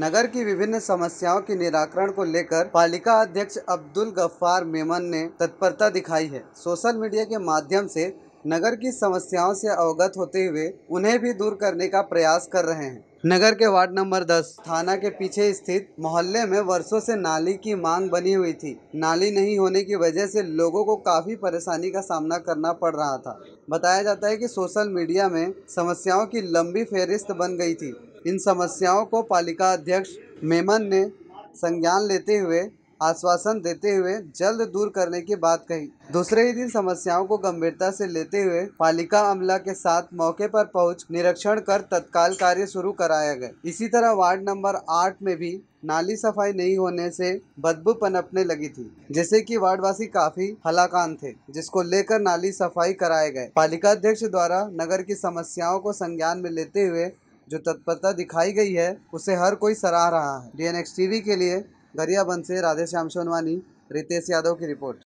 नगर की विभिन्न समस्याओं के निराकरण को लेकर पालिका अध्यक्ष अब्दुल गफ्फार मेमन ने तत्परता दिखाई है सोशल मीडिया के माध्यम से नगर की समस्याओं से अवगत होते हुए उन्हें भी दूर करने का प्रयास कर रहे हैं नगर के वार्ड नंबर 10 थाना के पीछे स्थित मोहल्ले में वर्षों से नाली की मांग बनी हुई थी नाली नहीं होने की वजह से लोगों को काफ़ी परेशानी का सामना करना पड़ रहा था बताया जाता है कि सोशल मीडिया में समस्याओं की लंबी फहरिस्त बन गई थी इन समस्याओं को पालिका अध्यक्ष मेमन ने संज्ञान लेते हुए आश्वासन देते हुए जल्द दूर करने की बात कही दूसरे ही दिन समस्याओं को गंभीरता से लेते हुए पालिका अमला के साथ मौके पर पहुंच निरीक्षण कर तत्काल कार्य शुरू कराया गया इसी तरह वार्ड नंबर आठ में भी नाली सफाई नहीं होने से बदबू पनपने लगी थी जैसे कि वार्डवासी काफी हलाकान थे जिसको लेकर नाली सफाई कराए गए पालिका अध्यक्ष द्वारा नगर की समस्याओं को संज्ञान में लेते हुए जो तत्परता दिखाई गई है उसे हर कोई सराह रहा है डीएनएक्स टीवी के लिए गरियाबंद से राधेश्याम सोनवानी रितेश यादव की रिपोर्ट